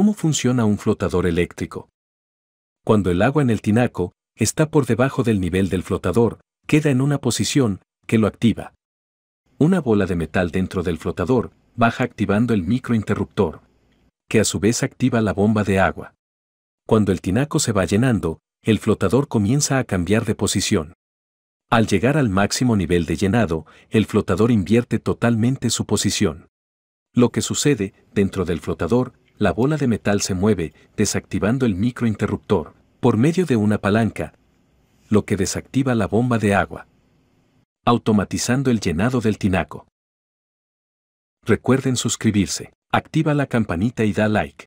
¿Cómo funciona un flotador eléctrico? Cuando el agua en el tinaco está por debajo del nivel del flotador, queda en una posición que lo activa. Una bola de metal dentro del flotador baja activando el microinterruptor, que a su vez activa la bomba de agua. Cuando el tinaco se va llenando, el flotador comienza a cambiar de posición. Al llegar al máximo nivel de llenado, el flotador invierte totalmente su posición. Lo que sucede dentro del flotador la bola de metal se mueve, desactivando el microinterruptor, por medio de una palanca, lo que desactiva la bomba de agua, automatizando el llenado del tinaco. Recuerden suscribirse, activa la campanita y da like.